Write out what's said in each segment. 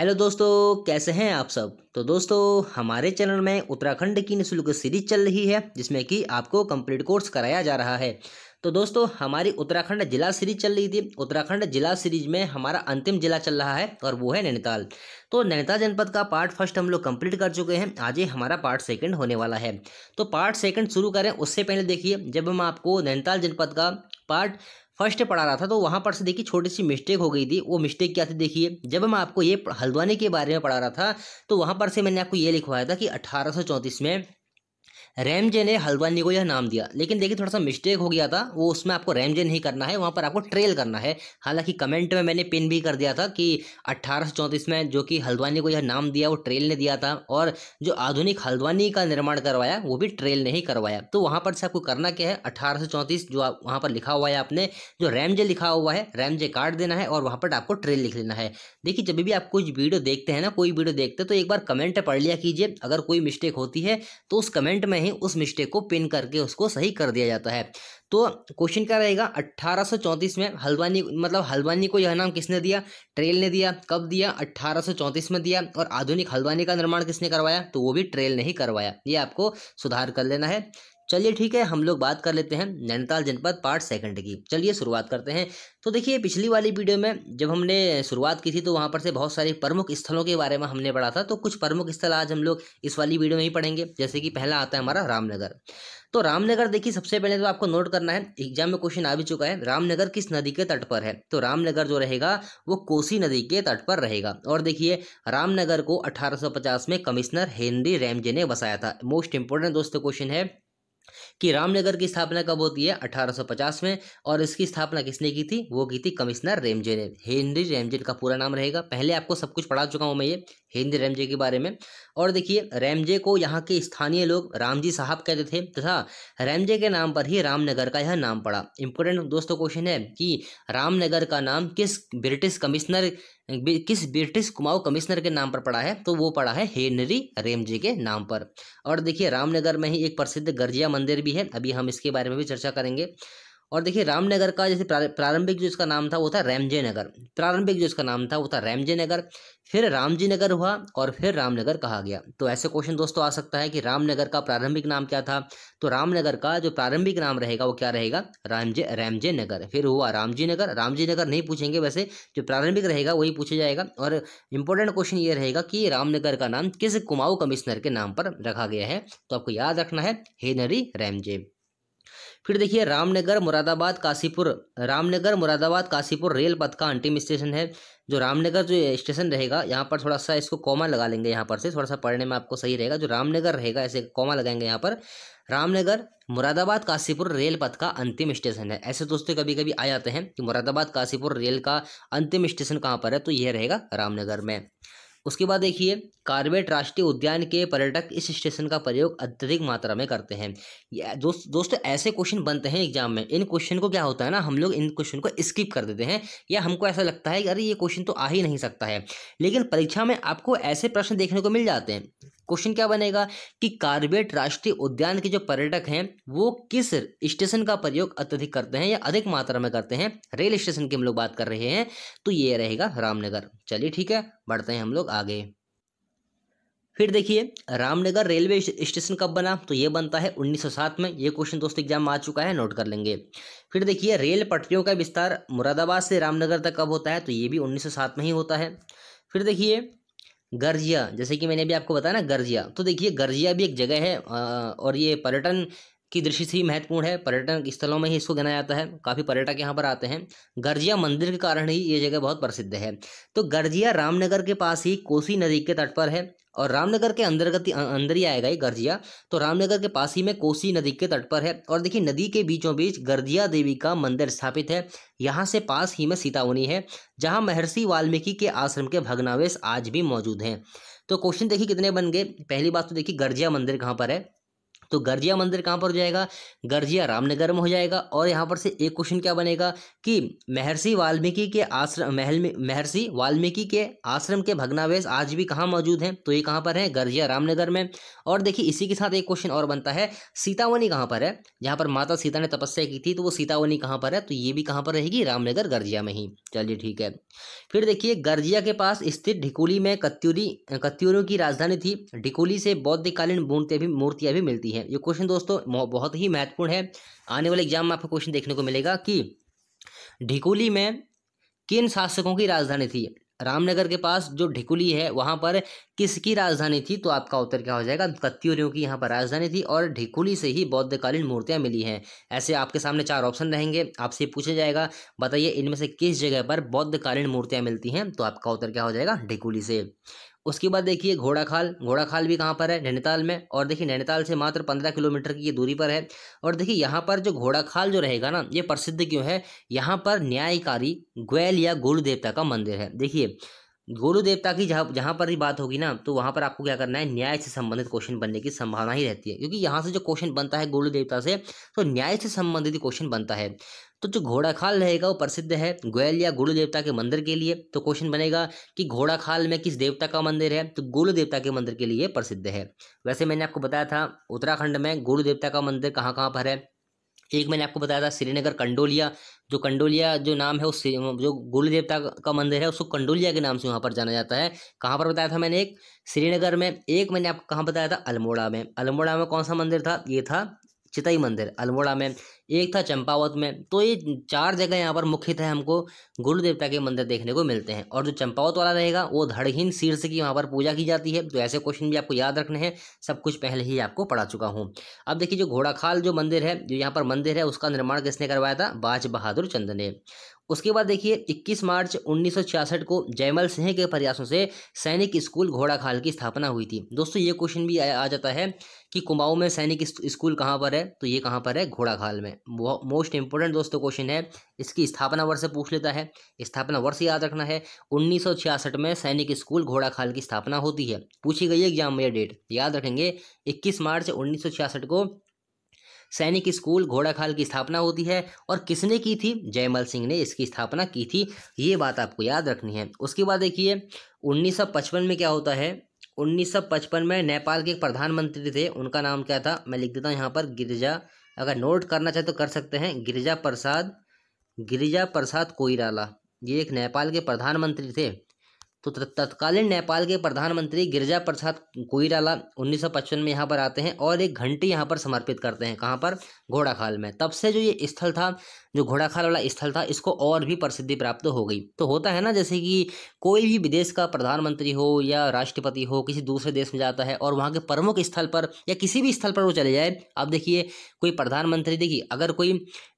hello दोस्तों कैसे हैं आप सब तो दोस्तों हमारे चैनल में उत्तराखंड की निःशुल्क सीरीज चल रही है जिसमें कि आपको कंप्लीट कोर्स कराया जा रहा है तो दोस्तों हमारी उत्तराखंड जिला सीरीज चल रही थी उत्तराखंड जिला सीरीज में हमारा अंतिम जिला चल रहा है और वो है नैनीताल तो नैनीताल जनपद का पार्ट फर्स्ट हम लोग कंप्लीट कर चुके हैं आज ही हमारा पार्ट सेकंड होने वाला है तो पार्ट सेकंड शुरू करें उससे पहले देखिए जब हम आपको नैनीताल जनपद का पार्ट फर्स्ट पढ़ा रहा था तो वहाँ पर से देखिए छोटी सी मिस्टेक हो गई थी वो मिस्टेक क्या थी देखिए जब मैं आपको ये हल्द्वानी के बारे में पढ़ा रहा था तो वहाँ पर से मैंने आपको ये लिखवाया था कि अठारह में रैमजे ने हल्द्वानी को यह नाम दिया लेकिन देखिए थोड़ा सा मिस्टेक हो गया था वो उसमें आपको रैमजे नहीं करना है वहाँ पर आपको ट्रेल करना है हालांकि कमेंट में मैंने पिन भी कर दिया था कि अट्ठारह में जो कि हल्द्वानी को यह नाम दिया वो ट्रेल ने दिया था और जो आधुनिक हल्द्वानी का निर्माण करवाया वो भी ट्रेल ने ही करवाया तो वहाँ पर से आपको करना क्या है अट्ठारह जो आप वहाँ पर लिखा हुआ है आपने जो रैमजे लिखा हुआ है रैमजे काट देना है और वहाँ पर आपको ट्रेल लिख लेना है देखिए जब भी आप कुछ वीडियो देखते हैं ना कोई वीडियो देखते तो एक बार कमेंट पढ़ लिया कीजिए अगर कोई मिस्टेक होती है तो उस कमेंट में ही वहीं उस मिस्टेक को पिन करके उसको सही कर दिया जाता है तो क्वेश्चन क्या रहेगा 1834 में हल्द्वानी मतलब हल्द्वानी को यह नाम किसने दिया ट्रेल ने दिया कब दिया 1834 में दिया और आधुनिक हल्द्वानी का निर्माण किसने करवाया तो वो भी ट्रेल ने ही करवाया ये आपको सुधार कर लेना है चलिए ठीक है हम लोग बात कर लेते हैं नैनीताल जनपद पार्ट सेकंड की चलिए शुरुआत करते हैं तो देखिए पिछली वाली वीडियो में जब हमने शुरुआत की थी तो वहाँ पर से बहुत सारे प्रमुख स्थलों के बारे में हमने पढ़ा था तो कुछ प्रमुख स्थल आज हम लोग इस वाली वीडियो में ही पढ़ेंगे जैसे कि पहला आता है हमारा रामनगर तो रामनगर देखिए सबसे पहले तो आपको नोट करना है एग्जाम में क्वेश्चन आ भी चुका है रामनगर किस नदी के तट पर है तो रामनगर जो रहेगा वो कोसी नदी के तट पर रहेगा और देखिए रामनगर को 1850 में कमिश्नर हेनरी रैमजे ने बसाया था मोस्ट इंपोर्टेंट दोस्तों क्वेश्चन है कि रामनगर की स्थापना कब होती है 1850 में और इसकी स्थापना किसने की थी वो की थी कमिश्नर रेमजे ने हेनरी रेमजे का पूरा नाम रहेगा पहले आपको सब कुछ पढ़ा चुका हूँ मैं ये हिंद रैमजे के बारे में और देखिए रैमजे को यहाँ के स्थानीय लोग रामजी साहब कहते थे तथा रैमजे के नाम पर ही रामनगर का यह नाम पड़ा इंपॉर्टेंट दोस्तों क्वेश्चन है कि रामनगर का नाम किस ब्रिटिश कमिश्नर किस ब्रिटिश कुमाऊ कमिश्नर के नाम पर पड़ा है तो वो पड़ा है हेनरी रेमजे के नाम पर और देखिए रामनगर में ही एक प्रसिद्ध गर्जिया मंदिर भी है अभी हम इसके बारे में भी चर्चा करेंगे और देखिए रामनगर का जैसे प्रारंभिक जो इसका नाम था वो था रामजय नगर प्रारंभिक जो इसका नाम था वो था रामजय नगर फिर रामजी नगर हुआ और फिर रामनगर कहा गया तो ऐसे क्वेश्चन दोस्तों आ सकता है कि रामनगर का प्रारंभिक नाम क्या था तो रामनगर का जो प्रारंभिक नाम रहेगा वो क्या रहेगा रामजे रामजय नगर फिर हुआ रामजी नगर रामजी नगर नहीं पूछेंगे वैसे जो प्रारंभिक रहेगा वही पूछा जाएगा और इंपॉर्टेंट क्वेश्चन ये रहेगा कि रामनगर का नाम किस कुमाऊं कमिश्नर के नाम पर रखा गया है तो आपको याद रखना है हेनरी रैमजे फिर देखिए रामनगर मुरादाबाद काशीपुर रामनगर मुरादाबाद काशीपुर रेल पथ का अंतिम स्टेशन है जो रामनगर जो स्टेशन रहेगा यहाँ पर थोड़ा सा इसको कॉमा लगा लेंगे यहाँ पर से थोड़ा सा पढ़ने में आपको सही रहेगा जो रामनगर रहेगा ऐसे कॉमा लगाएंगे यहाँ पर रामनगर मुरादाबाद काशीपुर रेल पथ का अंतिम स्टेशन है ऐसे दोस्तों कभी कभी आ जाते हैं कि मुरादाबाद काशीपुर रेल का अंतिम स्टेशन कहाँ पर है तो यह रहेगा रामनगर में उसके बाद देखिए कार्बेट राष्ट्रीय उद्यान के पर्यटक इस स्टेशन का प्रयोग अत्यधिक मात्रा में करते हैं दोस्त दोस्तों ऐसे क्वेश्चन बनते हैं एग्जाम में इन क्वेश्चन को क्या होता है ना हम लोग इन क्वेश्चन को स्किप कर देते हैं या हमको ऐसा लगता है कि अरे ये क्वेश्चन तो आ ही नहीं सकता है लेकिन परीक्षा में आपको ऐसे प्रश्न देखने को मिल जाते हैं क्वेश्चन क्या बनेगा कि कार्बेट राष्ट्रीय उद्यान के जो पर्यटक हैं वो किस स्टेशन का प्रयोग अत्यधिक करते हैं या अधिक मात्रा में करते हैं रेल स्टेशन की हम लोग बात कर रहे हैं तो ये रहेगा रामनगर चलिए ठीक है बढ़ते हैं हम लोग आगे फिर देखिए रामनगर रेलवे स्टेशन कब बना तो ये बनता है 1907 में ये क्वेश्चन दोस्तों एग्जाम में आ चुका है नोट कर लेंगे फिर देखिए रेल पटरियों का विस्तार मुरादाबाद से रामनगर तक कब होता है तो ये भी 1907 में ही होता है फिर देखिए गर्जिया जैसे कि मैंने अभी आपको बताया ना गर्जिया तो देखिए गर्जिया भी एक जगह है और ये पर्यटन की दृष्टि से ही महत्वपूर्ण है पर्यटन स्थलों में ही इसको गिना जाता है काफ़ी पर्यटक यहाँ पर आते हैं गर्जिया मंदिर के कारण ही ये जगह बहुत प्रसिद्ध है तो गर्जिया रामनगर के पास ही कोसी नदी के तट पर है और रामनगर के अंतर्गत अंदर ही आएगा ये गर्जिया तो रामनगर के पास ही में कोसी नदी के तट पर है और देखिए नदी के बीचों बीच गर्जिया देवी का मंदिर स्थापित है यहाँ से पास ही में सीतावनी है जहाँ महर्षि वाल्मीकि के आश्रम के भग्नावेश आज भी मौजूद हैं तो क्वेश्चन देखिए कितने बन गए पहली बात तो देखिए गर्जिया मंदिर कहाँ पर है तो गर्जिया मंदिर कहाँ पर हो जाएगा गर्जिया रामनगर में हो जाएगा और यहाँ पर से एक क्वेश्चन क्या बनेगा कि महर्षि वाल्मीकि के आश्रम महल में महर्षि वाल्मीकि के आश्रम के भग्नावेश आज भी कहाँ मौजूद हैं तो ये कहाँ पर है गर्जिया रामनगर में और देखिए इसी के साथ एक क्वेश्चन और बनता है सीतावनी कहाँ पर है जहाँ पर माता सीता ने तपस्या की थी तो वो सीतावनी कहाँ पर है तो ये भी कहाँ पर रहेगी रामनगर गर्जिया में ही चलिए ठीक है फिर देखिए गर्जिया के पास स्थित ढिकोली में कत्यूरी कत्यूरों की राजधानी थी ढिकोली से बौद्धकालीन मूर्तियाँ भी मूर्तियाँ भी मिलती हैं है ये क्वेश्चन दोस्तों बहुत ही महत्वपूर्ण है आने वाले एग्जाम में आपको क्वेश्चन देखने को मिलेगा कि ढिकुली में किन शासकों की राजधानी थी रामनगर के पास जो ढिकुली है वहाँ पर किसकी राजधानी थी तो आपका उत्तर क्या हो जाएगा कत्यूरियों की यहाँ पर राजधानी थी और ढिकुली से ही बौद्धकालीन मूर्तियाँ मिली हैं ऐसे आपके सामने चार ऑप्शन रहेंगे आपसे पूछा जाएगा बताइए इनमें से किस जगह पर बौद्धकालीन मूर्तियाँ मिलती हैं तो आपका उत्तर क्या हो जाएगा ढिकुली से उसके बाद देखिए घोड़ाखाल घोड़ाखाल भी कहाँ पर है नैनीताल में और देखिए नैनीताल से मात्र पंद्रह किलोमीटर की दूरी पर है और देखिए यहाँ पर जो घोड़ाखाल जो रहेगा ना ये प्रसिद्ध क्यों है यहाँ पर न्यायकारी ग्वैल या गुरु देवता का मंदिर है देखिए गुरु देवता की जहाँ जहाँ पर भी बात होगी ना तो वहाँ पर आपको क्या करना है न्याय से संबंधित क्वेश्चन बनने की संभावना ही रहती है क्योंकि यहाँ से जो क्वेश्चन बनता है गुरु देवता से तो न्याय से संबंधित क्वेश्चन बनता है तो जो घोड़ाखाल रहेगा वो प्रसिद्ध है गोयल या गुरु देवता के मंदिर के लिए तो क्वेश्चन बनेगा कि घोड़ाखाल में किस देवता का मंदिर है तो गुरु देवता के मंदिर के लिए प्रसिद्ध है वैसे मैंने आपको बताया था उत्तराखंड में गुरु देवता का मंदिर कहाँ कहाँ पर है एक मैंने आपको बताया था श्रीनगर कंडोलिया जो कंडोलिया जो नाम है उस जो गुरु देवता का मंदिर है उसको कंडोलिया के नाम से वहाँ पर जाना जाता है कहाँ पर बताया था मैंने एक श्रीनगर में एक मैंने आपको कहाँ बताया था अल्मोड़ा में अल्मोड़ा में कौन सा मंदिर था ये था चितई मंदिर अल्मोड़ा में एक था चंपावत में तो ये चार जगह यहाँ पर मुख्यतः हमको गुरु देवता के मंदिर देखने को मिलते हैं और जो चंपावत वाला रहेगा वो धड़हीन शीर्ष की वहाँ पर पूजा की जाती है तो ऐसे क्वेश्चन भी आपको याद रखने हैं सब कुछ पहले ही आपको पढ़ा चुका हूँ अब देखिए जो घोड़ाखाल जो मंदिर है जो यहाँ पर मंदिर है उसका निर्माण किसने करवाया था बाज बहादुर चंद ने उसके बाद देखिए 21 मार्च 1966 को जयमल सिंह के प्रयासों से सैनिक स्कूल घोड़ाखाल की स्थापना हुई थी दोस्तों ये क्वेश्चन भी आ, आ जाता है कि कुमाऊं में सैनिक स्कूल कहाँ पर है तो ये कहाँ पर है घोड़ाखाल में मोस्ट इंपॉर्टेंट दोस्तों क्वेश्चन है इसकी स्थापना वर्ष पूछ लेता है स्थापना वर्ष याद रखना है उन्नीस में सैनिक स्कूल घोड़ाखाल की स्थापना होती है पूछी गई एग्जाम में डेट याद रखेंगे इक्कीस मार्च उन्नीस को सैनिक स्कूल घोड़ाखाल की स्थापना होती है और किसने की थी जयमल सिंह ने इसकी स्थापना की थी ये बात आपको याद रखनी है उसके बाद देखिए 1955 में क्या होता है 1955 में नेपाल के एक प्रधानमंत्री थे उनका नाम क्या था मैं लिख देता हूँ यहाँ पर गिरिजा अगर नोट करना चाहे तो कर सकते हैं गिरिजा प्रसाद गिरिजा प्रसाद कोईराला ये एक नेपाल के प्रधानमंत्री थे तो तत्कालीन नेपाल के प्रधानमंत्री गिरजा प्रसाद कोईराला उन्नीस में यहाँ पर आते हैं और एक घंटी यहाँ पर समर्पित करते हैं कहाँ पर घोड़ाखाल में तब से जो ये स्थल था जो घोड़ाखाल वाला स्थल था इसको और भी प्रसिद्धि प्राप्त हो गई तो होता है ना जैसे कि कोई भी विदेश का प्रधानमंत्री हो या राष्ट्रपति हो किसी दूसरे देश में जाता है और वहाँ के प्रमुख स्थल पर या किसी भी स्थल पर वो चले जाए आप देखिए कोई प्रधानमंत्री देखिए अगर कोई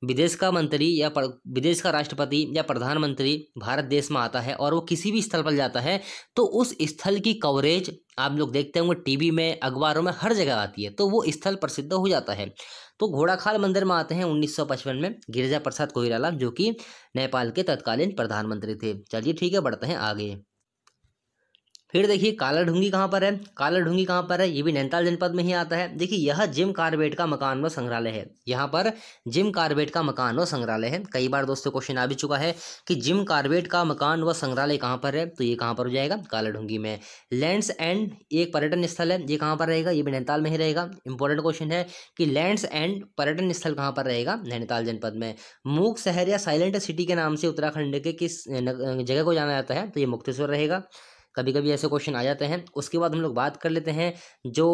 विदेश का मंत्री या विदेश का राष्ट्रपति या प्रधानमंत्री भारत देश में आता है और वो किसी भी स्थल पर जाता है तो उस स्थल की कवरेज आप लोग देखते होंगे टीवी में अखबारों में हर जगह आती है तो वो स्थल प्रसिद्ध हो जाता है तो घोड़ाखाल मंदिर में आते हैं उन्नीस में गिरिजा प्रसाद कोईराला जो कि नेपाल के तत्कालीन प्रधानमंत्री थे चलिए ठीक है बढ़ते हैं आगे फिर देखिए काला ढूंगी कहाँ पर है काला ढूंगी कहाँ पर है ये भी नैनीताल जनपद में ही आता है देखिए यह जिम कार्बेट का मकान व संग्रहालय है यहाँ पर जिम कार्बेट का मकान व संग्रहालय है कई बार दोस्तों क्वेश्चन आ भी चुका है कि जिम कार्बेट का मकान व संग्रहालय कहाँ पर है तो ये कहाँ पर हो जाएगा काला ढूंगी में लैंड्स एंड एक पर्यटन स्थल है ये कहाँ पर रहेगा ये भी नैनीताल में ही रहेगा इंपॉर्टेंट क्वेश्चन है कि लैंड्स एंड पर्यटन स्थल कहाँ पर रहेगा नैनीताल जनपद में मूक शहर या साइलेंट सिटी के नाम से उत्तराखंड के किस जगह को जाना जाता है तो ये मुक्तेश्वर रहेगा कभी कभी ऐसे क्वेश्चन आ जाते हैं उसके बाद हम लोग बात कर लेते हैं जो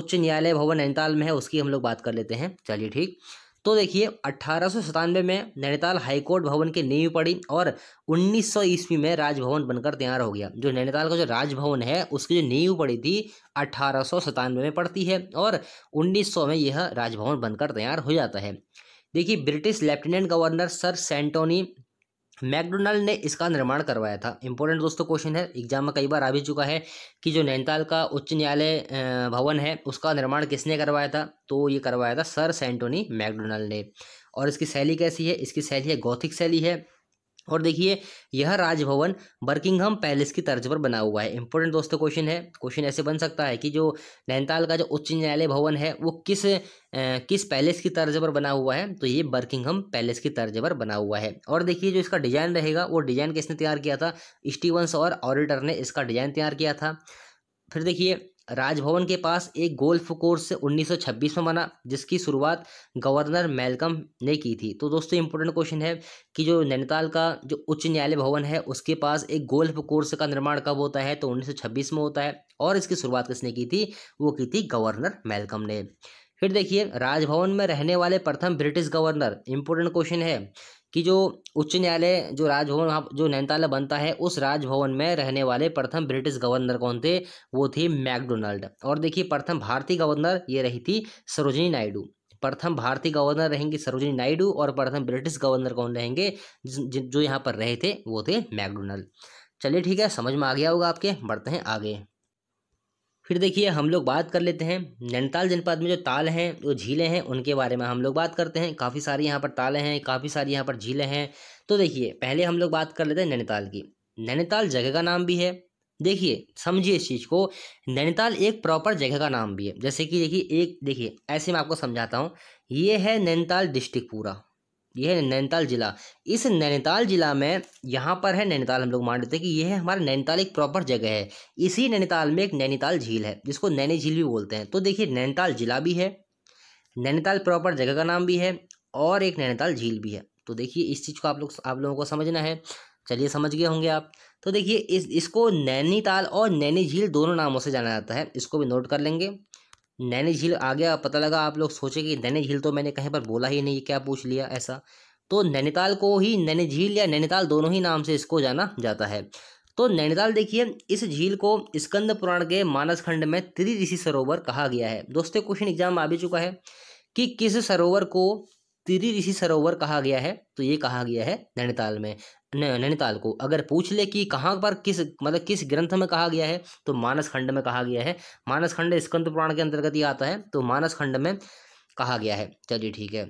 उच्च न्यायालय भवन नैनीताल में है उसकी हम लोग बात कर लेते हैं चलिए ठीक तो देखिए अट्ठारह में नैनीताल हाईकोर्ट भवन की नींव पड़ी और 1900 ईस्वी में राजभवन बनकर तैयार हो गया जो नैनीताल का जो राजभवन है उसकी जो नींव पड़ी थी अट्ठारह में पड़ती है और 1900 में यह राजभवन बनकर तैयार हो जाता है देखिए British lieutenant governor sir Antony MacDonnell ने इसका निर्माण करवाया था इंपॉर्टेंट दोस्तों क्वेश्चन है एग्जाम में कई बार आ भी चुका है कि जो नैनीताल का उच्च न्यायालय भवन है उसका निर्माण किसने करवाया था तो ये करवाया था सर सेंटोनी मैकडोनल्ड ने और इसकी शैली कैसी है इसकी शैली है गौथिक शैली है और देखिए यह राजभवन बर्किंगहम पैलेस की तर्ज पर बना हुआ है इंपॉर्टेंट दोस्तों क्वेश्चन है क्वेश्चन ऐसे बन सकता है कि जो नैनीताल का जो उच्च न्यायालय भवन है वो किस ए, किस पैलेस की तर्ज पर बना हुआ है तो ये बर्किंगहम पैलेस की तर्ज पर बना हुआ है और देखिए जो इसका डिजाइन रहेगा वो डिजाइन किसने तैयार किया था स्टीवंस और ऑडिटर ने इसका डिजाइन तैयार किया था फिर देखिए राजभवन के पास एक गोल्फ कोर्स 1926 में बना जिसकी शुरुआत गवर्नर मेलकम ने की थी तो दोस्तों इंपॉर्टेंट क्वेश्चन है कि जो नैनीताल का जो उच्च न्यायालय भवन है उसके पास एक गोल्फ कोर्स का निर्माण कब होता है तो 1926 में होता है और इसकी शुरुआत किसने की थी वो की थी गवर्नर मेलकम ने फिर देखिए राजभवन में रहने वाले प्रथम ब्रिटिश गवर्नर इंपॉर्टेंट क्वेश्चन है कि जो उच्च न्यायालय जो राजभवन वहाँ जो नैनीताल बनता है उस राजभवन में रहने वाले प्रथम ब्रिटिश गवर्नर कौन थे वो थे मैकडोनल्ड और देखिए प्रथम भारतीय गवर्नर ये रही थी सरोजनी नायडू प्रथम भारतीय गवर्नर रहेंगे सरोजनी नायडू और प्रथम ब्रिटिश गवर्नर कौन रहेंगे जो यहाँ पर रहे थे वो थे मैकडोनल्ड चलिए ठीक है समझ में आ गया होगा आपके बढ़ते हैं आगे फिर देखिए हम लोग बात कर लेते हैं नैनीताल जनपद में जो ताल हैं जो झीलें हैं उनके बारे में हम लोग बात करते हैं काफ़ी सारी यहाँ पर ताले हैं काफ़ी सारी यहाँ पर झीलें हैं तो देखिए पहले हम लोग बात कर लेते हैं नैनीताल की नैनीताल जगह का नाम भी है देखिए समझिए इस चीज़ को नैनीताल एक प्रॉपर जगह का नाम भी है जैसे कि देखिए एक देखिए ऐसे मैं आपको समझाता हूँ ये है नैनीताल डिस्ट्रिक्ट पूरा यह है नैनीताल ज़िला इस नैनीताल ज़िला में यहाँ पर है नैनीताल हम लोग मान लेते हैं कि यह है हमारा नैनीताल एक प्रॉपर जगह है इसी नैनीताल में एक नैनीताल झील है जिसको नैनी झील भी बोलते हैं तो देखिए नैनीताल ज़िला भी है नैनीताल प्रॉपर जगह का नाम भी है और एक नैनीताल झील भी है तो देखिए इस चीज़ को आप लोग आप लोगों को समझना है चलिए समझ गए होंगे आप तो देखिए इस इसको नैनीताल और नैनी झील दोनों नामों से जाना जाता है इसको भी नोट कर लेंगे नैनी झील आ गया पता लगा आप लोग सोचे कि नैनी झील तो मैंने कहीं पर बोला ही नहीं क्या पूछ लिया ऐसा तो नैनीताल को ही नैनी झील या नैनीताल दोनों ही नाम से इसको जाना जाता है तो नैनीताल देखिए इस झील को स्कंद पुराण के मानस खंड में त्रि ऋषि सरोवर कहा गया है दोस्तों क्वेश्चन एग्जाम आ भी चुका है कि किस सरोवर को त्रि ऋषि सरोवर कहा गया है तो ये कहा गया है नैनीताल में नैनीताल को अगर पूछ ले कि कहाँ पर किस मतलब किस ग्रंथ में कहा गया है तो मानस खंड में कहा गया है मानस खंड स्कंद पुराण के अंतर्गत ही आता है तो मानस खंड में कहा गया है चलिए ठीक है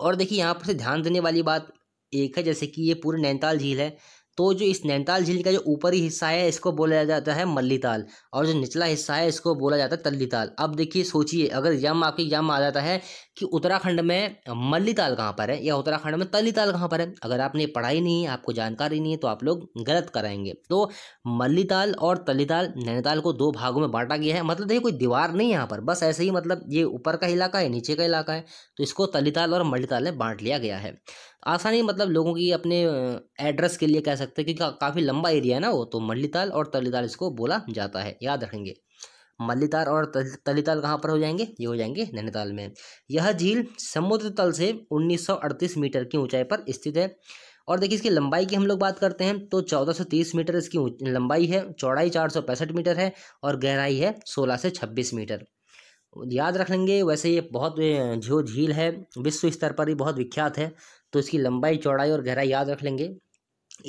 और देखिए यहाँ पर से ध्यान देने वाली बात एक है जैसे कि ये पूरी नैनीताल झील है तो जो इस नैनीताल झील का जो ऊपरी हिस्सा है इसको बोला जाता है मल्लीताल और जो निचला हिस्सा है इसको बोला जाता है तल्लीताल अब देखिए सोचिए अगर यम आपके यम आ जाता है कि उत्तराखंड में मल्ली ताल कहाँ पर है या उत्तराखंड में तली ताल कहाँ पर है अगर आपने पढ़ाई नहीं है आपको जानकारी नहीं है तो आप लोग गलत कराएंगे तो मल्ली ताल और तलीताल नैनीताल को दो भागों में बांटा गया है मतलब देखिए कोई दीवार नहीं है यहाँ पर बस ऐसे ही मतलब ये ऊपर का इलाका है नीचे का इलाका है तो इसको तलीताल और मल्ली ताल में बांट लिया गया है आसानी मतलब लोगों की अपने एड्रेस के लिए कह सकते हैं क्योंकि काफ़ी लंबा एरिया है ना वो तो मल्ली ताल और तली ताल इसको बोला जाता है याद रखेंगे मल्लीताल और तलीताल कहाँ पर हो जाएंगे ये हो जाएंगे नैनीताल में यह झील समुद्र तल से 1938 मीटर की ऊंचाई पर स्थित है और देखिए इसकी लंबाई की हम लोग बात करते हैं तो 1430 मीटर इसकी लंबाई है चौड़ाई चार मीटर है और गहराई है सोलह से छब्बीस मीटर याद रख लेंगे वैसे ये बहुत जो झील है विश्व स्तर पर ही बहुत विख्यात है तो इसकी लंबाई चौड़ाई और गहराई याद रख लेंगे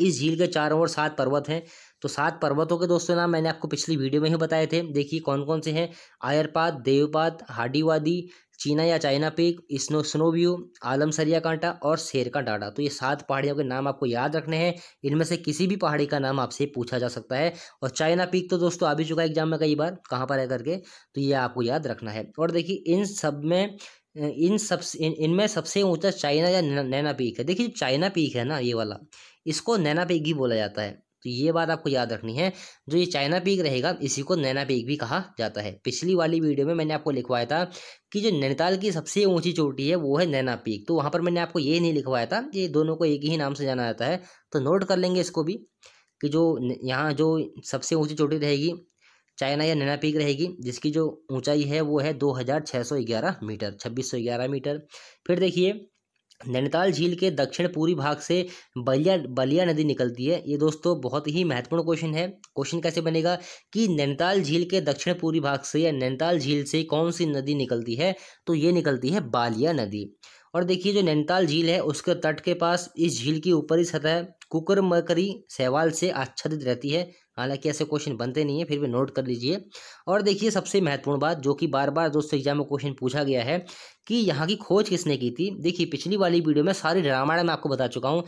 इस झील के चारों ओर सात पर्वत हैं तो सात पर्वतों के दोस्तों नाम मैंने आपको पिछली वीडियो में ही बताए थे देखिए कौन कौन से हैं आयरपात देवपात हाडीवादी चीना या चाइना पीक स्नो स्नोव्यू आलम सरिया कांटा और शेर का डाडा तो ये सात पहाड़ियों के नाम आपको याद रखने हैं इनमें से किसी भी पहाड़ी का नाम आपसे पूछा जा सकता है और चाइना पीक तो दोस्तों आ भी चुका है एग्जाम में कई बार कहाँ पर है करके तो ये आपको याद रखना है और देखिए इन सब में इन सब इन इनमें सबसे ऊंचा चाइना या नैना पीक है देखिए चाइना पीक है ना ये वाला इसको नैना पीक ही बोला जाता है तो ये बात आपको याद रखनी है जो ये चाइना पीक रहेगा इसी को नैना पीक भी कहा जाता है पिछली वाली वीडियो में मैंने आपको लिखवाया था कि जो नैनीताल की सबसे ऊंची चोटी है वो है नैना पीक तो वहाँ पर मैंने आपको ये नहीं लिखवाया था ये दोनों को एक ही नाम से जाना जाता है तो नोट कर लेंगे इसको भी कि जो यहाँ जो सबसे ऊँची चोटी रहेगी चाइना या नैना पीक रहेगी जिसकी जो ऊंचाई है वो है ग्यारह मीटर ग्यारह मीटर फिर देखिए नैनीताल झील के दक्षिण पूर्वी भाग से बलिया बलिया नदी निकलती है ये दोस्तों बहुत ही महत्वपूर्ण क्वेश्चन है क्वेश्चन कैसे बनेगा कि नैनीताल झील के दक्षिण पूर्वी भाग से या नैनीताल झील से कौन सी नदी निकलती है तो ये निकलती है बालिया नदी और देखिए जो नैनीताल झील है उसके तट के पास इस झील की ऊपरी सतह कुकर मकरी सहवाल से आच्छादित रहती है हालांकि ऐसे क्वेश्चन बनते नहीं है फिर भी नोट कर लीजिए और देखिए सबसे महत्वपूर्ण बात जो कि बार बार दोस्तों एग्जाम में क्वेश्चन पूछा गया है कि यहाँ की खोज किसने की थी देखिए पिछली वाली वीडियो में सारी रामायण में आपको बता चुका हूँ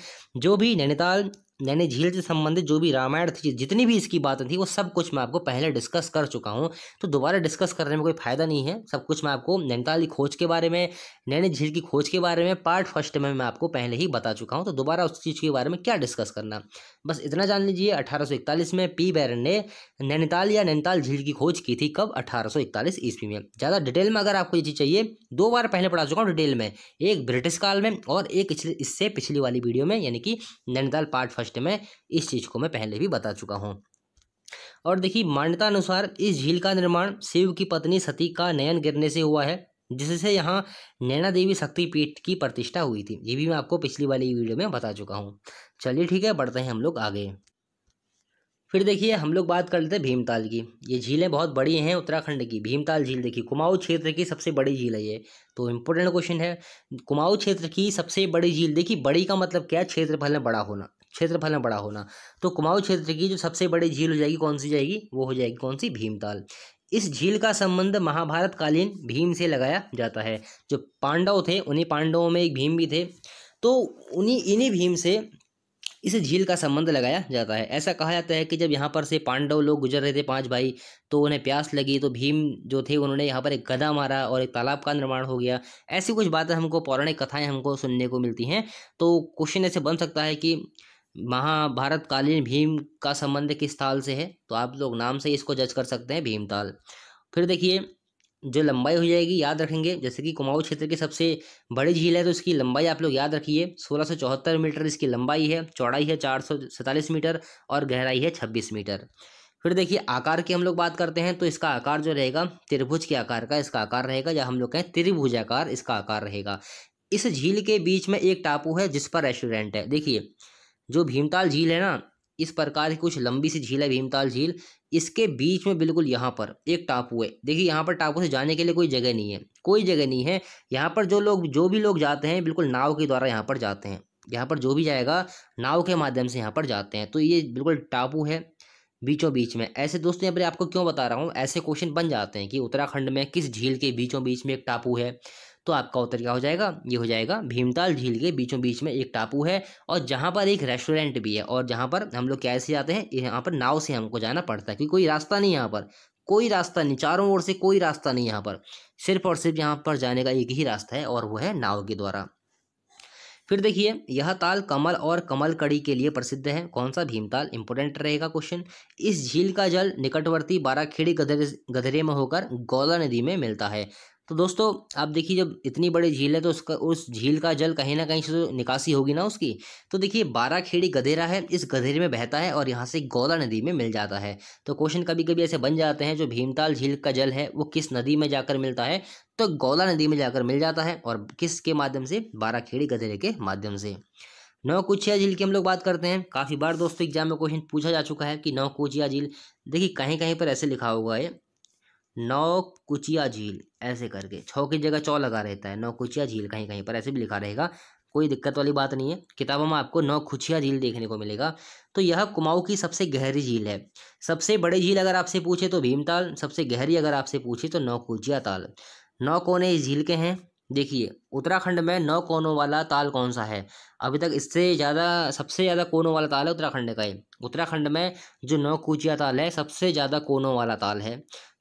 जो भी नैनीताल नैनी झील से संबंधित जो भी रामायण थी जितनी भी इसकी बातें थी वो सब कुछ मैं आपको पहले डिस्कस कर चुका हूँ तो दोबारा डिस्कस करने में कोई फ़ायदा नहीं है सब कुछ मैं आपको नैनीताल की खोज के बारे में नैनी झील की खोज के बारे में पार्ट फर्स्ट में मैं आपको पहले ही बता चुका हूँ तो दोबारा उस चीज़ के बारे में क्या डिस्कस करना बस इतना जान लीजिए अठारह में पी बैरन ने नैनीताल या नैनीताल झील की खोज की थी कब अठारह ईस्वी में ज़्यादा डिटेल में अगर आपको ये चीज़ चाहिए दो बार पहले पढ़ा चुका हूँ डिटेल में एक ब्रिटिश काल में और एक इससे पिछली वाली वीडियो में यानी कि नैनीताल पार्ट फर्स्ट पॉडकास्ट में इस चीज़ को मैं पहले भी बता चुका हूँ और देखिए मान्यता अनुसार इस झील का निर्माण शिव की पत्नी सती का नयन गिरने से हुआ है जिससे यहाँ नैना देवी शक्तिपीठ की प्रतिष्ठा हुई थी ये भी मैं आपको पिछली वाली वीडियो में बता चुका हूँ चलिए ठीक है बढ़ते हैं हम लोग आगे फिर देखिए हम लोग बात कर लेते हैं भीमताल की ये झीलें बहुत बड़ी हैं उत्तराखंड की भीमताल झील देखिए कुमाऊँ क्षेत्र की सबसे बड़ी झील है ये तो इम्पोर्टेंट क्वेश्चन है कुमाऊँ क्षेत्र की सबसे बड़ी झील देखिए बड़ी का मतलब क्या क्षेत्रफल में बड़ा होना क्षेत्रफल में बड़ा होना तो कुमाऊँ क्षेत्र की जो सबसे बड़ी झील हो जाएगी कौन सी जाएगी वो हो जाएगी कौन सी भीमताल इस झील का संबंध महाभारत कालीन भीम से लगाया जाता है जो पांडव थे उन्हीं पांडवों में एक भीम भी थे तो उन्हीं इन्हीं भीम से इस झील का संबंध लगाया जाता है ऐसा कहा जाता है कि जब यहाँ पर से पांडव लोग गुजर रहे थे पांच भाई तो उन्हें प्यास लगी तो भीम जो थे उन्होंने यहाँ पर एक गधा मारा और एक तालाब का निर्माण हो गया ऐसी कुछ बातें हमको पौराणिक कथाएं हमको सुनने को मिलती हैं तो क्वेश्चन ऐसे बन सकता है कि महाभारत कालीन भीम का संबंध किस ताल से है तो आप लोग नाम से इसको जज कर सकते हैं भीम ताल फिर देखिए जो लंबाई हो जाएगी याद रखेंगे जैसे कि कुमाऊ क्षेत्र की सबसे बड़ी झील है तो इसकी लंबाई आप लोग याद रखिए सोलह मीटर इसकी लंबाई है चौड़ाई है चार मीटर और गहराई है छब्बीस मीटर फिर देखिए आकार की हम लोग बात करते हैं तो इसका आकार जो रहेगा त्रिभुज के आकार का इसका आकार रहेगा या हम लोग कहें त्रिभुजाकार इसका आकार रहेगा इस झील के बीच में एक टापू है जिस पर रेस्टोरेंट है देखिए जो भीमताल झील है ना इस प्रकार की कुछ लंबी सी झील है भीमताल झील इसके बीच में बिल्कुल यहाँ पर एक टापू है देखिए यहाँ पर टापू से जाने के लिए कोई जगह नहीं है कोई जगह नहीं है यहाँ पर जो लोग जो भी लोग जाते हैं बिल्कुल नाव के द्वारा यहाँ पर जाते हैं यहाँ पर जो भी जाएगा नाव के माध्यम से यहाँ पर जाते हैं तो ये बिल्कुल टापू है बीचों बीच में ऐसे दोस्तों यहाँ पर आपको क्यों बता रहा हूँ ऐसे क्वेश्चन बन जाते हैं कि उत्तराखंड में किस झील के बीचों बीच में एक टापू है तो आपका उत्तर क्या हो जाएगा ये हो जाएगा भीमताल झील के बीचों बीच में एक टापू है और जहाँ पर एक रेस्टोरेंट भी है और जहाँ पर हम लोग कैसे जाते हैं यहाँ पर नाव से हमको जाना पड़ता है क्योंकि कोई रास्ता नहीं यहाँ पर कोई रास्ता नहीं चारों ओर से कोई रास्ता नहीं यहाँ पर सिर्फ और सिर्फ यहाँ पर जाने का एक ही रास्ता है और वो है नाव के द्वारा फिर देखिए यह ताल कमल और कमल कड़ी के लिए प्रसिद्ध है कौन सा भीमताल इंपोर्टेंट रहेगा क्वेश्चन इस झील का जल निकटवर्ती बाराखेड़ी गधरे गधरे में होकर गौला नदी में मिलता है तो दोस्तों आप देखिए जब इतनी बड़ी झील है तो उसका उस झील का जल कहीं ना कहीं से तो निकासी होगी ना उसकी तो देखिए बारह खेड़ी गधेरा है इस गधेरे में बहता है और यहाँ से गौदा नदी में मिल जाता है तो क्वेश्चन कभी कभी ऐसे बन जाते हैं जो भीमताल झील का जल है वो किस नदी में जाकर मिलता है तो गौदा नदी में जाकर मिल जाता है और किसके माध्यम से बारह खेड़ी गधेरे के माध्यम से नौकुचिया झील की हम लोग बात करते हैं काफ़ी बार दोस्तों एग्जाम में क्वेश्चन पूछा जा चुका है कि नौकुचिया झील देखिए कहीं कहीं पर ऐसे लिखा हुआ है नौ कुचिया झील ऐसे करके छौ की जगह चौ लगा रहता है नौकुचिया झील कहीं कहीं पर ऐसे भी लिखा रहेगा कोई दिक्कत वाली बात नहीं है किताबों में आपको खुचिया झील देखने को मिलेगा तो यह कुमाऊ की सबसे गहरी झील है सबसे बड़ी झील अगर आपसे पूछे तो भीमताल सबसे गहरी अगर आपसे पूछे तो नौकुचिया ताल नौ कोने इस झील के हैं देखिए उत्तराखंड में नौ कोनों वाला ताल कौन सा है अभी तक इससे ज़्यादा सबसे ज़्यादा कोनों वाला ताल है उत्तराखंड का ही उत्तराखंड में जो नौ कुचिया ताल है सबसे ज़्यादा कोनों वाला ताल है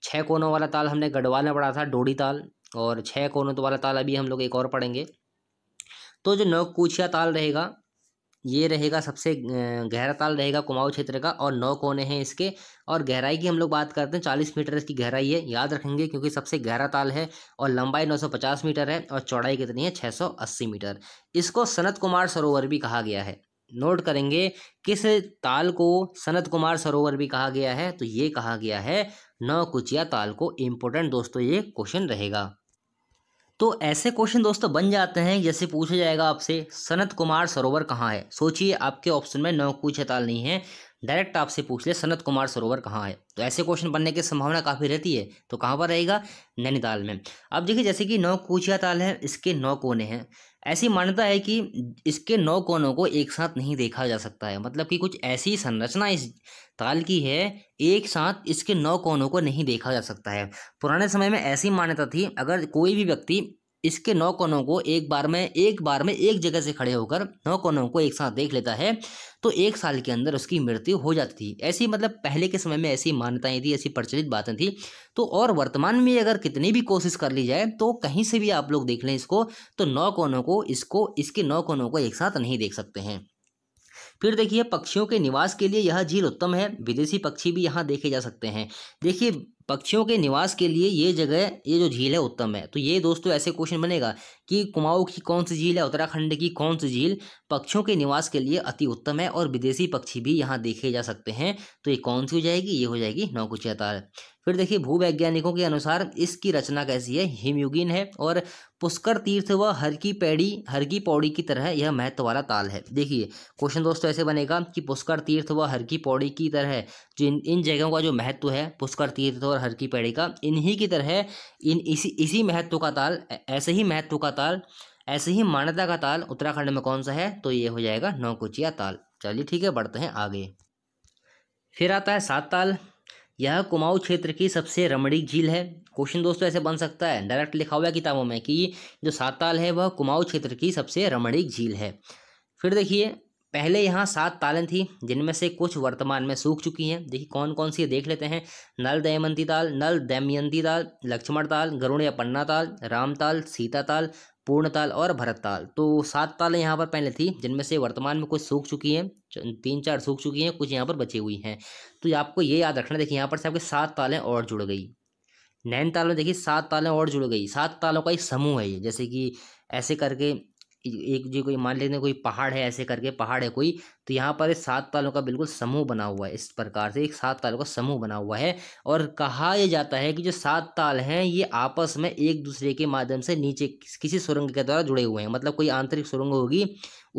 छः कोनों वाला ताल हमने गढ़वाल में पढ़ा था डोडी ताल और छः कोनों वाला ताल अभी हम लोग एक और पढ़ेंगे तो जो नौकूछिया ताल रहेगा ये रहेगा सबसे गहरा ताल रहेगा कुमाऊँ क्षेत्र का और नौ कोने हैं इसके और गहराई की हम लोग बात करते हैं चालीस मीटर इसकी गहराई है याद रखेंगे क्योंकि सबसे गहरा ताल है और लंबाई नौ सौ पचास मीटर है और चौड़ाई कितनी है छः सौ अस्सी मीटर इसको सनत कुमार सरोवर भी कहा गया है नोट करेंगे किस ताल को सनत कुमार सरोवर भी कहा गया है तो ये कहा गया है न ताल को इम्पोर्टेंट दोस्तों ये क्वेश्चन रहेगा तो ऐसे क्वेश्चन दोस्तों बन जाते हैं जैसे पूछा जाएगा आपसे सनत कुमार सरोवर कहाँ है सोचिए आपके ऑप्शन में नौकुचिया ताल नहीं है डायरेक्ट आपसे पूछ ले सनत कुमार सरोवर कहाँ है तो ऐसे क्वेश्चन बनने की संभावना काफ़ी रहती है तो कहाँ पर रहेगा नैनीताल में अब देखिए जैसे कि नौ कूचिया ताल है इसके नौ कोने हैं ऐसी मान्यता है कि इसके नौ कोनों को एक साथ नहीं देखा जा सकता है मतलब कि कुछ ऐसी संरचना इस ताल की है एक साथ इसके नौ कोनों को नहीं देखा जा सकता है पुराने समय में ऐसी मान्यता थी अगर कोई भी व्यक्ति इसके नौ कोनों को एक बार में एक बार में एक जगह से खड़े होकर नौ कोनों को एक साथ देख लेता है तो एक साल के अंदर उसकी मृत्यु हो जाती थी ऐसी मतलब पहले के समय में ऐसी मान्यताएं थी ऐसी प्रचलित बातें थी तो और वर्तमान में अगर कितनी भी कोशिश कर ली जाए तो कहीं से भी आप लोग देख लें इसको तो नौ कोनों को इसको इसके नौ कोनों को एक साथ नहीं देख सकते हैं फिर देखिए पक्षियों के निवास के लिए यह झील उत्तम है विदेशी पक्षी भी यहाँ देखे जा सकते हैं देखिए पक्षियों के निवास के लिए ये जगह ये जो झील है उत्तम है तो ये दोस्तों ऐसे क्वेश्चन बनेगा कि कुमाऊँ की कौन सी झील है उत्तराखंड की कौन सी झील पक्षियों के निवास के लिए अति उत्तम है और विदेशी पक्षी भी यहाँ देखे जा सकते हैं तो ये कौन सी हो जाएगी ये हो जाएगी नौकुचियाताल फिर देखिए भूवैज्ञानिकों के अनुसार इसकी रचना कैसी है हिमयुगीन है और पुष्कर तीर्थ व हर की पैड़ी हर की पौड़ी की तरह यह महत्व वाला ताल है देखिए क्वेश्चन दोस्तों ऐसे बनेगा कि पुष्कर तीर्थ व हर की पौड़ी की तरह जिन इन इन जगहों का जो महत्व है पुष्कर तीर्थ और हर की पैड़ी का इन्हीं की तरह इन इसी इसी महत्व का ताल ऐसे ही महत्व का ताल ऐसे ही मान्यता का ताल उत्तराखंड में कौन सा है तो ये हो जाएगा नौकुचिया ताल चलिए ठीक है बढ़ते हैं आगे फिर आता है सात ताल यह कुमाऊं क्षेत्र की सबसे रमणीक झील है क्वेश्चन दोस्तों ऐसे बन सकता है डायरेक्ट लिखा हुआ है किताबों में कि जो सात ताल है वह कुमाऊं क्षेत्र की सबसे रमणीक झील है फिर देखिए पहले यहाँ सात तालें थी जिनमें से कुछ वर्तमान में सूख चुकी हैं देखिए कौन कौन सी देख लेते हैं नल दयमंती ताल नल दैमयंती ताल लक्ष्मण ताल गरुण या पन्ना ताल राम ताल सीता ताल पूर्ण ताल और भरत ताल तो सात तालें यहाँ पर पहले थी जिनमें से वर्तमान में कुछ सूख चुकी हैं तीन चार सूख चुकी हैं कुछ यहाँ पर बची हुई हैं तो आपको ये याद रखना देखिए यहाँ पर से आपके सात तालें और जुड़ गई नैन ताल में देखिए सात तालें और जुड़ गई सात तालों का एक समूह है ये जैसे कि ऐसे करके एक जो कोई मान लेते हैं कोई पहाड़ है ऐसे करके पहाड़ है कोई तो यहाँ पर सात तालों का बिल्कुल समूह बना हुआ है इस प्रकार से एक सात तालों का समूह बना हुआ है और कहा यह जाता है कि जो सात ताल हैं ये आपस में एक दूसरे के माध्यम से नीचे किसी सुरंग के द्वारा जुड़े हुए हैं मतलब कोई आंतरिक सुरंग होगी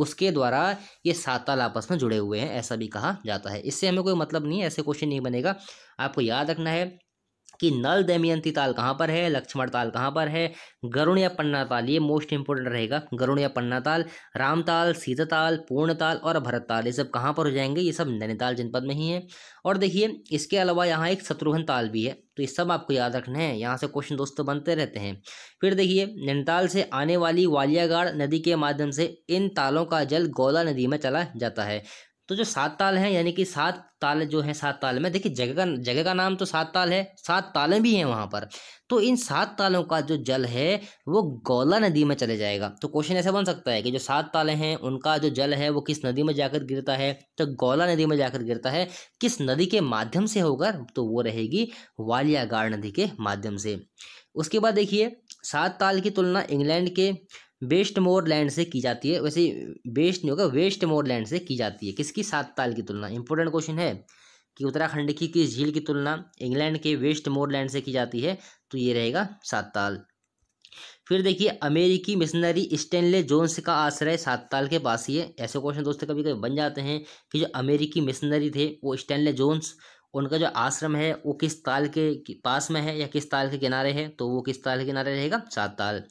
उसके द्वारा ये सात ताल आपस में जुड़े हुए हैं ऐसा भी कहा जाता है इससे हमें कोई मतलब नहीं ऐसे क्वेश्चन नहीं बनेगा आपको याद रखना है कि नल दमयंती ताल कहाँ पर है लक्ष्मण ताल कहाँ पर है गरुण या पन्ना ताल ये मोस्ट इंपोर्टेंट रहेगा गरुण या पन्ना ताल राम ताल सीता ताल पूर्ण ताल और भरत ताल ये सब कहाँ पर हो जाएंगे ये सब नैनीताल जनपद में ही है और देखिए इसके अलावा यहाँ एक शत्रुघ्न ताल भी है तो ये सब आपको याद रखना है यहाँ से क्वेश्चन दोस्तों बनते रहते हैं फिर देखिए नैनीताल से आने वाली वालियागाड़ नदी के माध्यम से इन तालों का जल गौला नदी में चला जाता है तो जो सात ताल हैं यानी कि सात ताल जो हैं सात ताल में देखिए जगह का जगह का नाम तो सात ताल है सात तालें भी हैं वहाँ पर तो इन सात तालों का जो जल है वो गौला नदी में चले जाएगा तो क्वेश्चन ऐसा बन सकता है कि जो सात ताले हैं उनका जो जल है वो किस नदी में जाकर गिरता है तो गौला नदी में जाकर गिरता है किस नदी के माध्यम से होकर तो वो रहेगी वालियागाड़ नदी के माध्यम से उसके बाद देखिए सात ताल की तुलना इंग्लैंड के वेस्ट मोर लैंड से की जाती है वैसे वेस्ट नहीं होगा वेस्ट मोर लैंड से की जाती है किसकी सात ताल की तुलना इंपॉर्टेंट क्वेश्चन है कि उत्तराखंड की किस झील की तुलना इंग्लैंड के वेस्ट मोर लैंड से की जाती है तो ये रहेगा सात ताल फिर देखिए अमेरिकी मिशनरी स्टेनले जोन्स का आश्रय सात ताल के पास ही है ऐसे क्वेश्चन दोस्तों कभी कभी बन जाते हैं कि जो अमेरिकी मिशनरी थे वो स्टेनले जोन्स उनका जो आश्रम है वो किस ताल के पास में है या किस ताल के किनारे है तो वो किस ताल के किनारे रहेगा सात ताल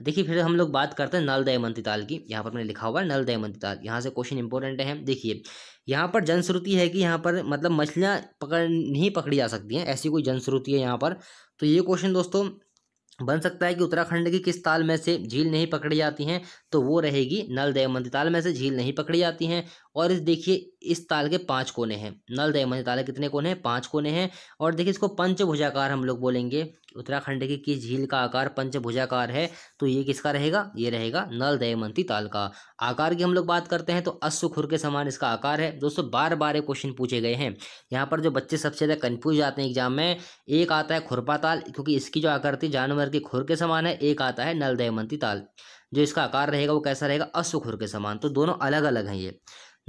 देखिए फिर हम लोग बात करते हैं नल दयमंती ताल की यहाँ पर मैंने लिखा हुआ है नल दयमंती ताल यहाँ से क्वेश्चन इंपॉर्टेंट है देखिए यहाँ पर जनश्रुति है कि यहाँ पर मतलब मछलियाँ पकड़ नहीं पकड़ी जा सकती हैं ऐसी कोई जनश्रुति है यहाँ पर तो ये क्वेश्चन दोस्तों बन सकता है कि उत्तराखंड की किस ताल में से झील नहीं पकड़ी जाती हैं तो वो रहेगी नल दयमंती ताल में से झील नहीं पकड़ी जाती हैं और इस देखिए इस ताल के पांच कोने हैं नल दयमंती ताल के कितने कोने हैं पांच कोने हैं और देखिए इसको पंचभुजाकार हम लोग बोलेंगे उत्तराखंड की किस झील का आकार पंचभुजाकार है तो ये किसका रहेगा ये रहेगा नल दयमंती ताल का आकार की हम लोग बात करते हैं तो अश्वखुर के समान इसका आकार है दोस्तों बार बार ये क्वेश्चन पूछे गए हैं यहाँ पर जो बच्चे सबसे ज़्यादा कन्फ्यूज आते हैं एग्जाम में एक आता है खुरपा ताल क्योंकि इसकी जो आकृति जानवर के खुर के समान है एक आता है नल दयमंती ताल जो इसका आकार रहेगा वो कैसा रहेगा अश्वखुर के समान तो दोनों अलग अलग हैं ये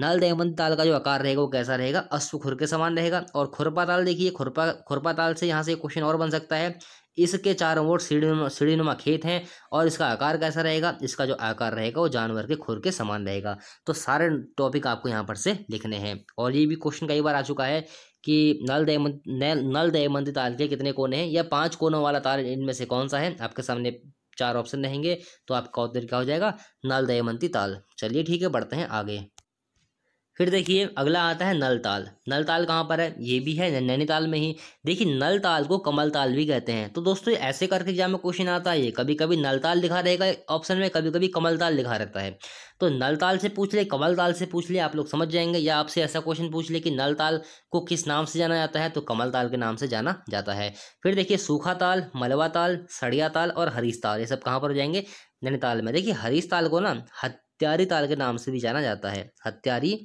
नल दहमंत ताल का जो आकार रहेगा वो कैसा रहेगा अश्व खुर के समान रहेगा और खुरपा ताल देखिए खुरपा खुरपा ताल से यहाँ से क्वेश्चन और बन सकता है इसके चारों ओर सीढ़ी सीढ़ीनुमा खेत हैं और इसका आकार कैसा रहेगा इसका जो आकार रहेगा वो जानवर के खुर के समान रहेगा तो सारे टॉपिक आपको यहाँ पर से लिखने हैं और ये भी क्वेश्चन कई बार आ चुका है कि नल दयमंत नल दयमंती ताल के कितने कोने हैं या पाँच कोनों वाला ताल इनमें से कौन सा है आपके सामने चार ऑप्शन रहेंगे तो आपका उत्तर क्या हो जाएगा नल दयमंती ताल चलिए ठीक है बढ़ते हैं आगे फिर देखिए अगला आता है नल ताल नल ताल कहाँ पर है ये भी है नैनीताल में ही देखिए नल ताल को कमल ताल भी कहते हैं तो दोस्तों ऐसे करके एग्जाम में क्वेश्चन आता है ये कभी कभी नल ताल लिखा रहेगा ऑप्शन में कभी कभी कमल ताल लिखा रहता है तो नल ताल से पूछ ले कमल ताल से पूछ ले आप लोग समझ जाएंगे या आपसे ऐसा क्वेश्चन पूछ ले कि नल ताल को किस नाम से जाना जाता है तो कमल ताल के नाम से जाना जाता है फिर देखिए सूखा ताल मलवा ताल सड़िया ताल और हरीश ताल ये सब कहाँ पर हो जाएंगे नैनीताल में देखिए हरीश ताल को ना हत्यारी ताल के नाम से भी जाना जाता है हत्यारी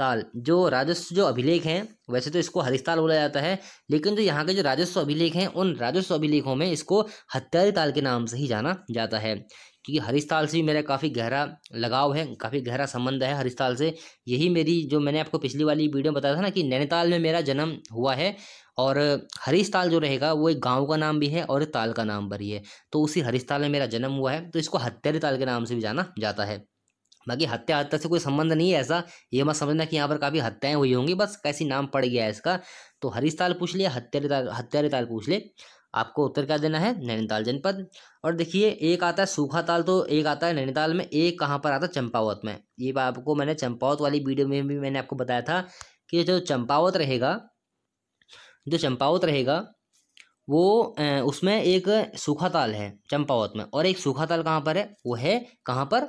ताल जो राजस्व जो अभिलेख हैं वैसे तो इसको हरिस्ताल बोला जाता है लेकिन जो यहाँ के जो राजस्व अभिलेख हैं उन राजस्व अभिलेखों में इसको हत्यारी ताल के नाम से ही जाना जाता है क्योंकि हरिस्ताल से भी मेरा काफ़ी गहरा लगाव है काफ़ी गहरा संबंध है हरिस्ताल से यही मेरी जो मैंने आपको पिछली वाली वीडियो बताया था ना कि नैनीताल में मेरा जन्म हुआ है और हरिस्ताल जो रहेगा वो एक गांव का नाम भी है और ताल का नाम पर ही है तो उसी हरिस्ताल में मेरा जन्म हुआ है तो इसको हत्यारी ताल के नाम से भी जाना जाता है बाकी हत्या हत्या से कोई संबंध नहीं है ऐसा ये मत समझना कि यहाँ पर काफ़ी हत्याएं हुई होंगी बस कैसी नाम पड़ गया है इसका तो हरिस्ताल पूछ लिया हत्या ताल पूछ ले आपको उत्तर क्या देना है नैनीताल जनपद और देखिए एक आता है सूखा ताल तो एक आता है नैनीताल में एक कहाँ पर आता है चंपावत में ये आपको मैंने चंपावत वाली वीडियो में भी मैंने आपको बताया था कि जो चंपावत रहेगा जो चंपावत रहेगा वो उसमें एक सूखा ताल है चंपावत में और एक सूखा ताल कहाँ पर है वो है कहाँ पर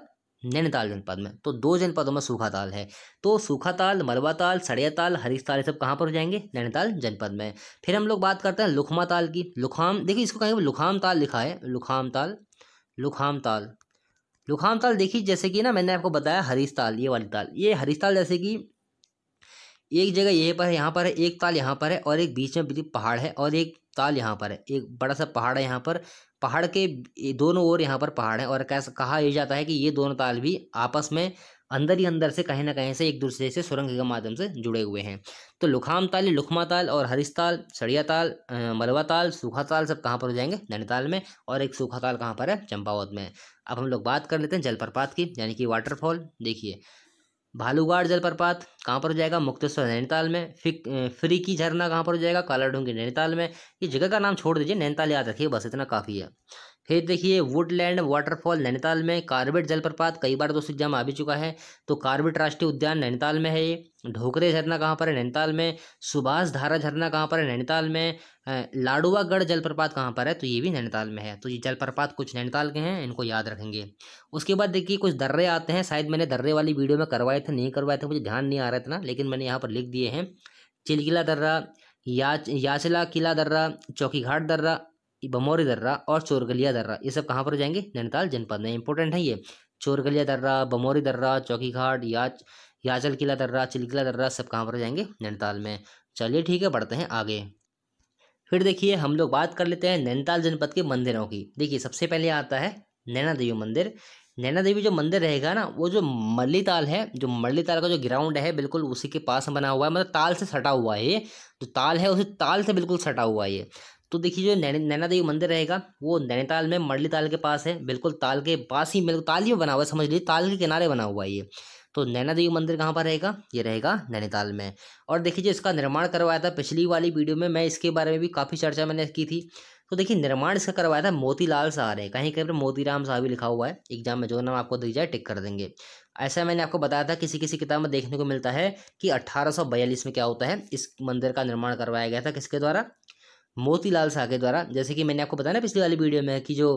नैनीताल जनपद में तो दो जनपदों में सूखा ताल है तो सूखा ताल मलवा ताल सड़िया ताल हरीश ताल ये सब कहाँ पर हो जाएंगे नैनीताल जनपद में फिर हम लोग बात करते हैं लुखमा ताल की लुखाम देखिए इसको कहेंगे लुखाम ताल लिखा है लुखाम ताल लुखाम ताल लुखाम ताल देखिए जैसे कि ना मैंने आपको बताया हरीश ताल ये वाली ताल ये हरीश ताल जैसे कि एक जगह यहीं पर है यहाँ पर है एक ताल यहाँ पर है और एक बीच में पहाड़ है और एक ताल यहाँ पर है एक बड़ा सा पहाड़ है यहाँ पर पहाड़ के दोनों ओर यहाँ पर पहाड़ हैं और कैसा कहा यह जाता है कि ये दोनों ताल भी आपस में अंदर ही अंदर से कहीं ना कहीं से एक दूसरे से सुरंग के माध्यम से जुड़े हुए हैं तो लुखाम ताल लुखमा ताल और हरिस ताल सड़िया ताल मलवा ताल सूखा ताल सब कहाँ पर हो जाएंगे नैनीताल में और एक सूखा ताल कहाँ पर है चंपावत में अब हम लोग बात कर लेते हैं जलप्रपात की यानी कि वाटरफॉल देखिए भालूगाड़ जलप्रपात कहाँ पर हो जाएगा मुक्तेश्वर नैनीताल में फिक फ्री की झरना कहाँ पर हो जाएगा कालाडूंगी नैनीताल में ये जगह का नाम छोड़ दीजिए नैनीताल याद रखिए बस इतना काफ़ी है फिर देखिए वुडलैंड वाटरफॉल नैनीताल में कार्बेट जलप्रपात कई बार दोस्तों एग्जाम आ भी चुका है तो कार्बेट राष्ट्रीय उद्यान नैनीताल में है ये ढोकरे झरना कहाँ पर है नैनीताल में सुभाष धारा झरना कहाँ पर है नैनीताल में लाडुआगढ़ जलप्रपात कहाँ पर है तो ये भी नैनीताल में है तो ये जलप्रपात कुछ नैनीताल के हैं इनको याद रखेंगे उसके बाद देखिए कुछ दर्रे आते हैं शायद मैंने दर्रे वाली वीडियो में करवाए थे नहीं करवाए थे मुझे ध्यान नहीं आ रहा था ना लेकिन मैंने यहाँ पर लिख दिए हैं चिलकिला दर्रा याच याचला किला दर्रा चौकीघाट दर्रा बमौरी दर्रा और चोरगलिया दर्रा ये सब कहाँ पर जाएंगे नैनीताल जनपद में इंपॉर्टेंट है ये चोरगलिया दर्रा बमौरी दर्रा चौकी घाट याच याचल किला दर्रा चिलकिला दर्रा सब कहाँ पर जाएंगे नैनीताल में चलिए ठीक है बढ़ते हैं आगे फिर देखिए हम लोग बात कर लेते हैं नैनीताल जनपद के मंदिरों की देखिए सबसे पहले आता है नैना देवी मंदिर नैना देवी जो मंदिर रहेगा ना वो जो मल्ली ताल है जो मल्ली ताल का जो ग्राउंड है बिल्कुल उसी के पास बना हुआ है मतलब ताल से सटा हुआ है ये जो ताल है उसी ताल से बिल्कुल सटा हुआ है ये तो देखिए जो नैना देवी मंदिर रहेगा वो नैनीताल में मरली ताल के पास है बिल्कुल ताल के पास ही बिल्कुल ताल ही बना हुआ है समझ लीजिए ताल के किनारे बना हुआ है ये तो नैना देवी मंदिर कहाँ पर रहेगा ये रहेगा नैनीताल में और देखिए जो इसका निर्माण करवाया था पिछली वाली वीडियो में मैं इसके बारे में भी काफ़ी चर्चा मैंने की थी तो देखिए निर्माण इसका करवाया था मोतीलाल शाह कहीं कहीं पर मोतीराम शाह भी लिखा हुआ है एग्जाम में जो नाम आपको दिख जाए टिक कर देंगे ऐसा मैंने आपको बताया था किसी किसी किताब में देखने को मिलता है कि अट्ठारह में क्या होता है इस मंदिर का निर्माण करवाया गया था किसके द्वारा मोतीलाल साके द्वारा जैसे कि मैंने आपको बताया ना पिछली वाली वीडियो में कि जो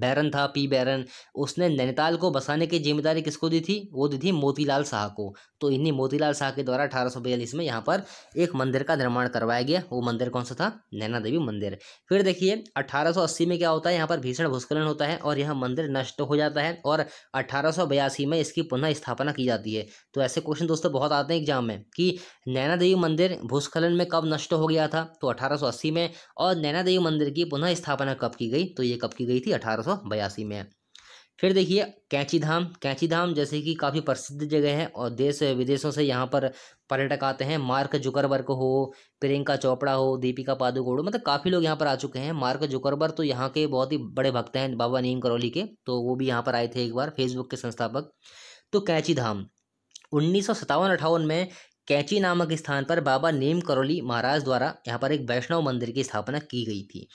बैरन था पी बैरन उसने नैनीताल को बसाने की जिम्मेदारी किसको दी थी वो दी थी मोतीलाल शाह को तो इन्हीं मोतीलाल शाह के द्वारा अठारह में यहाँ पर एक मंदिर का निर्माण करवाया गया वो मंदिर कौन सा था नैना देवी मंदिर फिर देखिए 1880 में क्या होता है यहाँ पर भीषण भूस्खलन होता है और यह मंदिर नष्ट हो जाता है और अठारह में इसकी पुनः स्थापना की जाती है तो ऐसे क्वेश्चन दोस्तों बहुत आते हैं एग्जाम में कि नैना देवी मंदिर भूस्खलन में कब नष्ट हो गया था तो अठारह में और नैना देवी मंदिर की पुनः स्थापना कब की गई तो ये कब की गई थी अठारह अठारह में फिर देखिए कैंची धाम कैंची धाम जैसे कि काफ़ी प्रसिद्ध जगह है और देश विदेशों से यहाँ पर पर्यटक आते हैं मार्क जुकरबर्ग हो प्रियंका चोपड़ा हो दीपिका पादुकोण मतलब काफ़ी लोग यहाँ पर आ चुके हैं मार्क जुकरबर्ग तो यहाँ के बहुत ही बड़े भक्त हैं बाबा नीम करौली के तो वो भी यहाँ पर आए थे एक बार फेसबुक के संस्थापक तो कैंची धाम उन्नीस सौ अठावन में कैंची नामक स्थान पर बाबा नीम करौली महाराज द्वारा यहाँ पर एक वैष्णव मंदिर की स्थापना की गई थी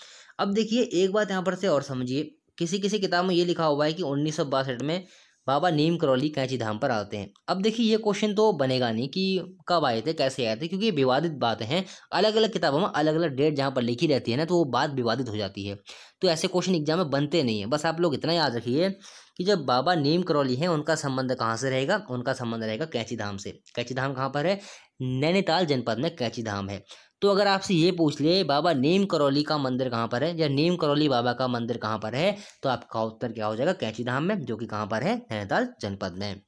अब देखिए एक बात यहाँ पर से और समझिए किसी किसी किताब में ये लिखा हुआ है कि उन्नीस में बाबा नीम करौली कैंची धाम पर आते हैं अब देखिए ये क्वेश्चन तो बनेगा नहीं कि कब आए थे कैसे आए थे क्योंकि विवादित बातें हैं अलग अलग किताबों में अलग अलग डेट जहाँ पर लिखी रहती है ना तो वो बात विवादित हो जाती है तो ऐसे क्वेश्चन एग्जाम में बनते नहीं है बस आप लोग इतना याद रखिए कि जब बाबा नीम करौली हैं उनका संबंध कहाँ से रहेगा उनका संबंध रहेगा कैंची धाम से कैंची धाम कहाँ पर है नैनीताल जनपद में कैंची धाम है तो अगर आपसे ये पूछ ले बाबा नीम करौली का मंदिर कहाँ पर है या नीम करौली बाबा का मंदिर कहाँ पर है तो आपका उत्तर क्या हो जाएगा कैंची धाम में जो कि कहाँ पर है नैनीताल जनपद में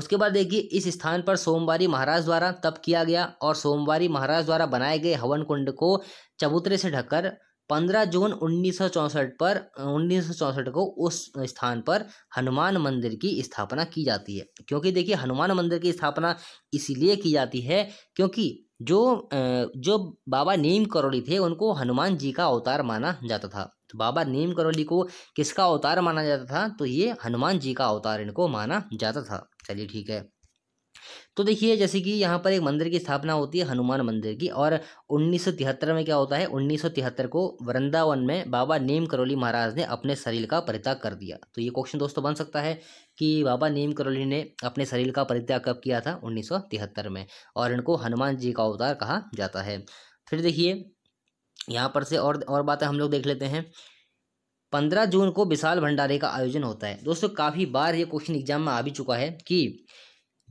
उसके बाद देखिए इस स्थान पर सोमवारी महाराज द्वारा तप किया गया और सोमवारी महाराज द्वारा बनाए गए हवन कुंड को चबूतरे से ढककर 15 जून उन्नीस पर उन्नीस को उस स्थान पर हनुमान मंदिर की स्थापना की जाती है क्योंकि देखिए हनुमान मंदिर की स्थापना इसीलिए की जाती है क्योंकि जो जो बाबा नीम करौली थे उनको हनुमान जी का अवतार माना जाता था तो बाबा नीम करौली को किसका अवतार माना जाता था तो ये हनुमान जी का अवतार इनको माना जाता था चलिए ठीक है तो देखिए जैसे कि यहाँ पर एक मंदिर की स्थापना होती है हनुमान मंदिर की और उन्नीस में क्या होता है उन्नीस को वृंदावन में बाबा नीम करौली महाराज ने अपने शरीर का परित्याग कर दिया तो ये क्वेश्चन दोस्तों बन सकता है कि बाबा नीम करौली ने अपने शरीर का परित्याग कब किया था उन्नीस में और इनको हनुमान जी का अवतार कहा जाता है फिर देखिए यहाँ पर से और और बातें हम लोग देख लेते हैं पंद्रह जून को विशाल भंडारे का आयोजन होता है दोस्तों काफ़ी बार ये क्वेश्चन एग्जाम में आ भी चुका है कि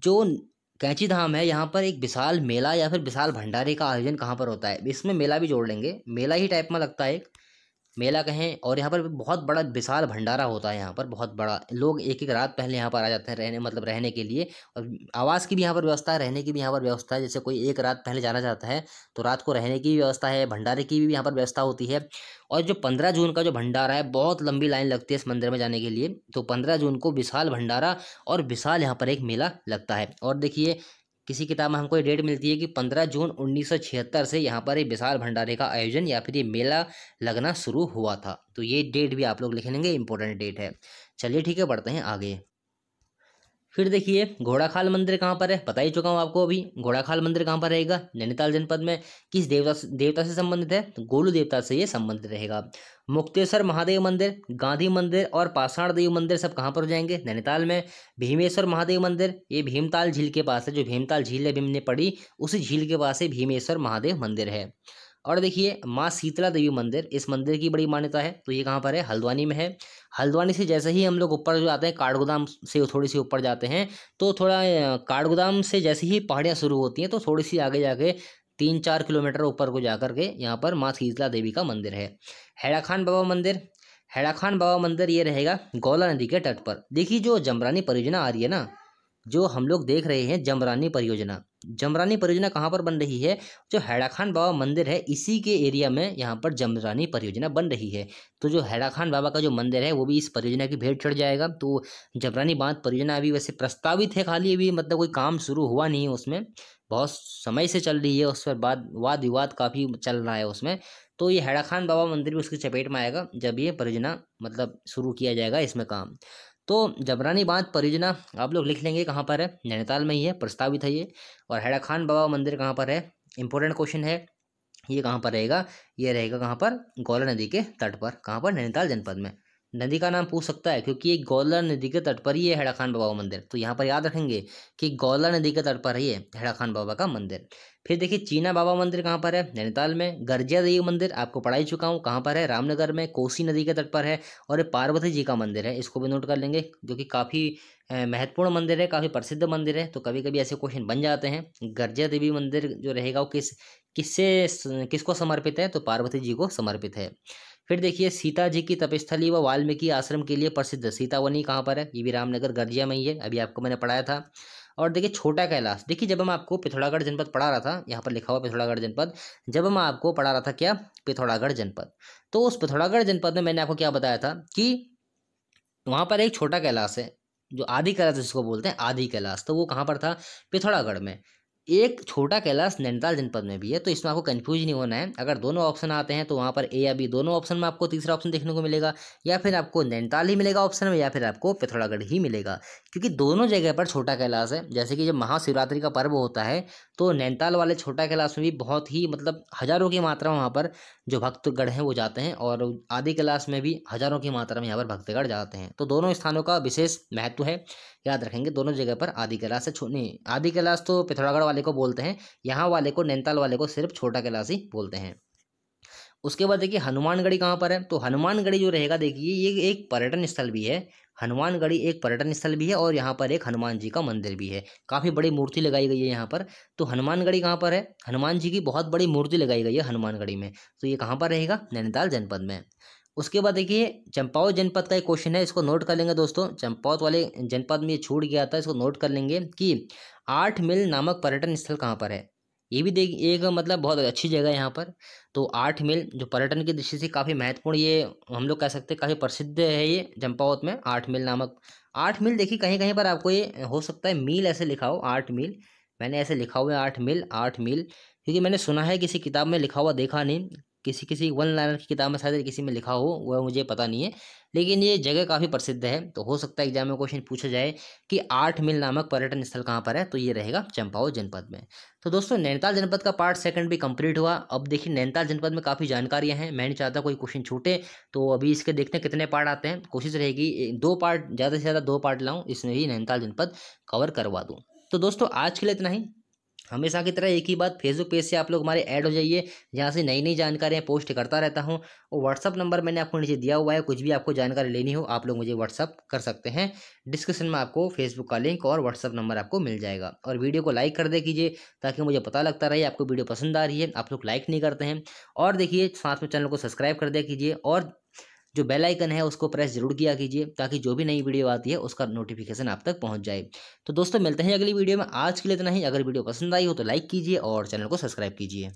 जो कैंची धाम है यहाँ पर एक विशाल मेला या फिर विशाल भंडारे का आयोजन कहाँ पर होता है इसमें मेला भी जोड़ लेंगे मेला ही टाइप में लगता है एक मेला कहें और यहाँ पर बहुत बड़ा विशाल भंडारा होता है यहाँ पर बहुत बड़ा लोग एक एक रात पहले यहाँ पर आ जाते हैं रहने मतलब रहने के लिए और आवास की भी यहाँ पर व्यवस्था है रहने की भी यहाँ पर व्यवस्था है जैसे कोई एक रात पहले जाना चाहता है तो रात को रहने की भी व्यवस्था है भंडारे की भी यहाँ पर व्यवस्था होती है और जो पंद्रह जून का जो भंडारा है बहुत लंबी लाइन लगती है इस मंदिर में जाने के लिए तो पंद्रह जून को विशाल भंडारा और विशाल यहाँ पर एक मेला लगता है और देखिए किसी किताब में हमको ये डेट मिलती है कि 15 जून 1976 से यहाँ पर ये विशाल भंडारे का आयोजन या फिर ये मेला लगना शुरू हुआ था तो ये डेट भी आप लोग लिख लेंगे इंपॉर्टेंट डेट है चलिए ठीक है बढ़ते हैं आगे फिर देखिए घोड़ाखाल मंदिर कहाँ पर है बता ही चुका हूँ आपको अभी घोड़ाखाल मंदिर कहाँ पर रहेगा नैनीताल जनपद में किस देवता देवता से संबंधित है तो गोलू देवता से ये संबंधित रहेगा मुक्तेश्वर महादेव मंदिर गांधी मंदिर और पाषाण देव मंदिर सब कहाँ पर हो जाएंगे नैनीताल में भीमेश्वर महादेव मंदिर ये भीमताल झील के पास है जो भीमताल झील है भीम ने पड़ी उसी झील के पास ही भीमेश्वर महादेव मंदिर है और देखिए माँ शीतला देवी मंदिर इस मंदिर की बड़ी मान्यता है तो ये कहाँ पर है हल्द्वानी में है हल्द्वानी से जैसे ही हम लोग ऊपर जो आते हैं काठगोदाम से थोड़ी सी ऊपर जाते हैं तो थोड़ा काठगोदाम से जैसे ही पहाड़ियाँ शुरू होती हैं तो थोड़ी सी आगे जाके तीन चार किलोमीटर ऊपर को जाकर के यहाँ पर माँ शीतला देवी का मंदिर है हैड़ा खान बाबा मंदिर हैड़ाखान खान बाबा मंदिर ये रहेगा गौला नदी के तट पर देखिए जो जमरानी परियोजना आ रही है ना जो हम लोग देख रहे हैं जमरानी परियोजना जमरानी परियोजना कहाँ पर बन रही है जो हैड़ाखान बाबा मंदिर है इसी के एरिया में यहाँ पर जमरानी परियोजना बन रही है तो जो हैड़ाखान बाबा का जो मंदिर है वो भी इस परियोजना की भेंट चढ़ जाएगा तो जमरानी बांध परियोजना अभी वैसे प्रस्तावित है खाली अभी मतलब कोई काम शुरू हुआ नहीं है उसमें बहुत समय से चल रही है उस पर बाद वाद विवाद काफ़ी चल रहा है उसमें तो ये हैड़ाखान बाबा मंदिर भी उसकी चपेट में आएगा जब ये परियोजना मतलब शुरू किया जाएगा इसमें काम तो जबरानी बांध परियोजना आप लोग लिख लेंगे कहाँ पर है नैनीताल में ही है प्रस्तावित है ये और हैडा खान बाबा मंदिर कहाँ पर है इंपॉर्टेंट क्वेश्चन है ये कहाँ पर रहेगा ये रहेगा कहाँ पर गौला नदी के तट पर कहाँ पर नैनीताल जनपद में नदी का नाम पूछ सकता है क्योंकि ये गौला नदी के तट पर ही है हेड़ा खान बाबा का मंदिर तो यहाँ पर याद रखेंगे कि गौला नदी के तट पर ही है हेड़ा खान बाबा का मंदिर फिर देखिए चीना बाबा मंदिर कहाँ पर है नैनीताल में गर्जिया देवी मंदिर आपको पढ़ाई चुका हूँ कहाँ पर है रामनगर में कोसी नदी के तट पर है और ये पार्वती जी का मंदिर है इसको भी नोट कर लेंगे जो कि काफ़ी महत्वपूर्ण मंदिर है काफ़ी प्रसिद्ध मंदिर है तो कभी कभी ऐसे क्वेश्चन बन जाते हैं गर्जिया देवी मंदिर जो रहेगा वो किस किससे किसको समर्पित है तो पार्वती जी को समर्पित है फिर देखिए सीता जी की तपस्थली व वाल्मीकि आश्रम के लिए प्रसिद्ध सीतावनी कहाँ पर है ये भी रामनगर गर्जिया में ही है अभी आपको मैंने पढ़ाया था और देखिए छोटा कैलाश देखिए जब हम आपको पिथौरागढ़ जनपद पढ़ा रहा था यहाँ पर लिखा हुआ पिथौरागढ़ जनपद जब हम आपको पढ़ा रहा था क्या पिथौरागढ़ जनपद तो उस पिथौरागढ़ जनपद में मैंने आपको क्या बताया था कि वहाँ पर एक छोटा कैलाश है जो आदि कैलाश जिसको बोलते हैं आदि कैलाश तो वो कहाँ पर था पिथौरागढ़ में एक छोटा कैलाश नैनीताल जनपद में भी है तो इसमें आपको कन्फ्यूज नहीं होना है अगर दोनों ऑप्शन आते हैं तो वहाँ पर ए या बी दोनों ऑप्शन में आपको तीसरा ऑप्शन देखने को मिलेगा या फिर आपको नैनीताल ही मिलेगा ऑप्शन में या फिर आपको पिथौरागढ़ ही मिलेगा क्योंकि दोनों जगह पर छोटा कैलाश है जैसे कि जब महाशिवरात्रि का पर्व होता है तो नैनीताल वाले छोटा कैलाश में भी बहुत ही मतलब हज़ारों की मात्रा में वहाँ पर जो भक्तगढ़ हैं वो जाते हैं और आदि कैलाश में भी हज़ारों की मात्रा में यहाँ पर भक्तगढ़ जाते हैं तो दोनों स्थानों का विशेष महत्व है याद रखेंगे दोनों जगह पर आदि कैलाश से नहीं आदि कैलाश तो पिथौरागढ़ वाले को बोलते हैं यहाँ वाले को नैनीताल वाले को सिर्फ छोटा कैलाश ही बोलते हैं उसके बाद देखिए हनुमानगढ़ी कहाँ पर है तो हनुमानगढ़ी जो रहेगा देखिए ये एक पर्यटन स्थल भी है हनुमानगढ़ी एक पर्यटन स्थल भी है और यहाँ पर एक हनुमान जी का मंदिर भी है काफ़ी बड़ी मूर्ति लगाई गई है यहाँ पर तो हनुमानगढ़ी कहाँ पर है हनुमान जी की बहुत बड़ी मूर्ति लगाई गई है हनुमानगढ़ी में तो ये कहाँ पर रहेगा नैनीताल जनपद में उसके बाद देखिए चंपावत जनपद का एक क्वेश्चन है इसको नोट कर लेंगे दोस्तों चंपावत वाले जनपद में छूट गया था इसको नोट कर लेंगे कि आठ मिल नामक पर्यटन स्थल कहाँ पर है ये भी देख एक मतलब बहुत अच्छी जगह है यहाँ पर तो आठ मील जो पर्यटन की दृष्टि से काफ़ी महत्वपूर्ण ये हम लोग कह सकते हैं काफ़ी प्रसिद्ध है ये चंपावत में आठ मील नामक आठ मील देखिए कहीं कहीं पर आपको ये हो सकता है मील ऐसे लिखा हो आठ मील मैंने ऐसे लिखा हुआ है आठ मील आठ मील क्योंकि मैंने सुना है किसी किताब में लिखा हुआ देखा नहीं किसी किसी वन लाइनर की किताब में शायद किसी में लिखा हो वह मुझे पता नहीं है लेकिन ये जगह काफ़ी प्रसिद्ध है तो हो सकता है एग्जाम में क्वेश्चन पूछा जाए कि आठ मील नामक पर्यटन स्थल कहाँ पर है तो ये रहेगा चंपाओ जनपद में तो दोस्तों नैनीताल जनपद का पार्ट सेकंड भी कंप्लीट हुआ अब देखिए नैनीताल जनपद में काफ़ी जानकारियाँ हैं मैं नहीं चाहता कोई क्वेश्चन छूटे तो अभी इसके देखते हैं कितने पार्ट आते हैं कोशिश रहेगी दो पार्ट ज़्यादा से ज़्यादा दो पार्ट लाऊँ इसमें ही नैनीताल जनपद कवर करवा दूँ तो दोस्तों आज के लिए इतना ही हमेशा की तरह एक ही बात फेसबुक पेज से आप लोग हमारे ऐड हो जाइए जहाँ से नई नई जानकारियाँ पोस्ट करता रहता हूँ और व्हाट्सअप नंबर मैंने आपको नीचे दिया हुआ है कुछ भी आपको जानकारी लेनी हो आप लोग मुझे व्हाट्सअप कर सकते हैं डिस्क्रिप्शन में आपको फेसबुक का लिंक और व्हाट्सअप नंबर आपको मिल जाएगा और वीडियो को लाइक कर दे कीजिए ताकि मुझे पता लगता रहे आपको वीडियो पसंद आ रही है आप लोग लाइक नहीं करते हैं और देखिए साथ में चैनल को सब्सक्राइब कर दे कीजिए और जो बेल आइकन है उसको प्रेस जरूर किया कीजिए ताकि जो भी नई वीडियो आती है उसका नोटिफिकेशन आप तक पहुंच जाए तो दोस्तों मिलते हैं अगली वीडियो में आज के लिए इतना ही अगर वीडियो पसंद आई हो तो लाइक कीजिए और चैनल को सब्सक्राइब कीजिए